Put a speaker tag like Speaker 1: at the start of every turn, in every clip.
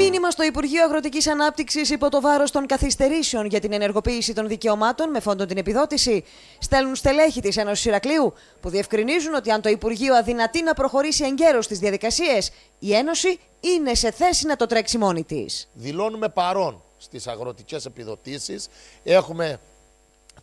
Speaker 1: Μήνυμα στο Υπουργείο Αγροτικής Ανάπτυξης υπό το βάρος των καθυστερήσεων για την ενεργοποίηση των δικαιωμάτων με φόντο την επιδότηση. Στέλνουν στελέχη της Ένωσης Ηρακλείου, που διευκρινίζουν ότι αν το Υπουργείο αδυνατεί
Speaker 2: να προχωρήσει εγκαίρως στι διαδικασίες, η Ένωση είναι σε θέση να
Speaker 1: το τρέξει μόνη της.
Speaker 2: Δηλώνουμε παρόν στις αγροτικές επιδοτήσεις. Έχουμε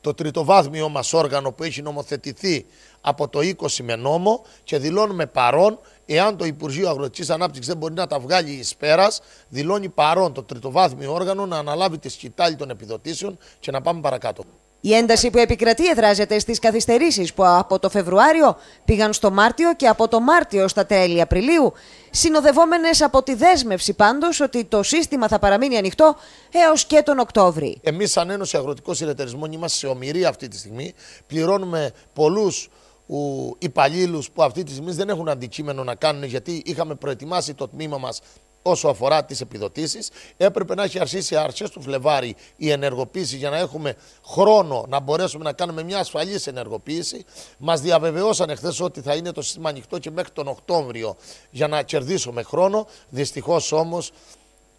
Speaker 2: το τριτοβάθμιο μας όργανο που έχει νομοθετηθεί από το 20 με νόμο και δηλώνουμε παρόν εάν το Υπουργείο Αγροτικής Ανάπτυξης δεν μπορεί να τα βγάλει εις πέρας, δηλώνει παρόν το τριτοβάθμιο όργανο να αναλάβει τη σκητάλη των επιδοτήσεων και να πάμε παρακάτω. Η
Speaker 1: ένταση που επικρατεί εδράζεται στις καθυστερήσεις που από το Φεβρουάριο πήγαν στο Μάρτιο και από το Μάρτιο στα τέλη Απριλίου, συνοδευόμενες από τη δέσμευση πάντως ότι το σύστημα θα παραμείνει ανοιχτό έως και τον Οκτώβρη.
Speaker 2: Εμείς σαν Ένωση Αγροτικών Συνεταιρισμών, είμαστε σε ομοιρή αυτή τη στιγμή. Πληρώνουμε πολλούς υπαλλήλους που αυτή τη στιγμή δεν έχουν αντικείμενο να κάνουν, γιατί είχαμε προετοιμάσει το τμήμα μας, όσο αφορά τις επιδοτήσεις, Έπρεπε να έχει αρχίσει αρχές του Φλεβάρι η ενεργοποίηση για να έχουμε χρόνο να μπορέσουμε να κάνουμε μια ασφαλής ενεργοποίηση. Μας διαβεβαιώσαν εχθέ ότι θα είναι το σύστημα ανοιχτό και μέχρι τον Οκτώβριο για να κερδίσουμε χρόνο. δυστυχώς όμως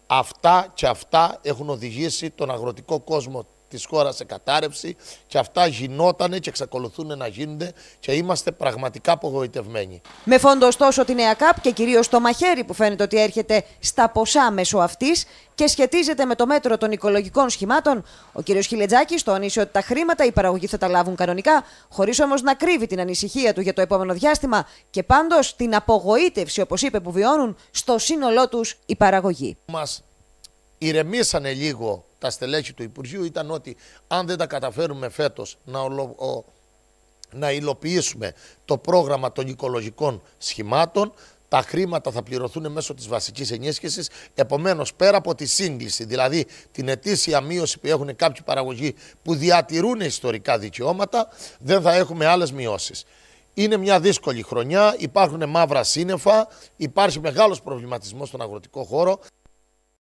Speaker 2: Αυτά και αυτά έχουν οδηγήσει τον αγροτικό κόσμο της χώρας σε κατάρρευση και αυτά γινότανε και εξακολουθούν να γίνονται και είμαστε πραγματικά απογοητευμένοι. Με
Speaker 1: φόντο ωστόσο την ΕΑΚΑΠ και κυρίως το μαχαίρι που φαίνεται ότι έρχεται στα ποσά μέσω αυτής και σχετίζεται με το μέτρο των οικολογικών σχημάτων, ο κ. Χιλετζάκης τόνισε ότι τα χρήματα οι παραγωγοί θα τα λάβουν κανονικά, χωρίς όμως να κρύβει την ανησυχία του για το επόμενο διάστημα και πάντως την απογοήτευση, όπως είπε, που βιώνουν στο σύνολό τους οι παραγωγοί.
Speaker 2: Μας ηρεμήσανε λίγο τα στελέχη του Υπουργείου ήταν ότι αν δεν τα καταφέρουμε φέτος να, ολο... να υλοποιήσουμε το πρόγραμμα των οικολογικών σχημάτων, τα χρήματα θα πληρωθούν μέσω της βασικής ενίσχυσης. Επομένως, πέρα από τη σύγκληση, δηλαδή την ετήσια μείωση που έχουν κάποιοι παραγωγοί που διατηρούν ιστορικά δικαιώματα, δεν θα έχουμε άλλες μειώσεις. Είναι μια δύσκολη χρονιά, υπάρχουν μαύρα σύννεφα, υπάρχει μεγάλος προβληματισμός στον αγροτικό χώρο.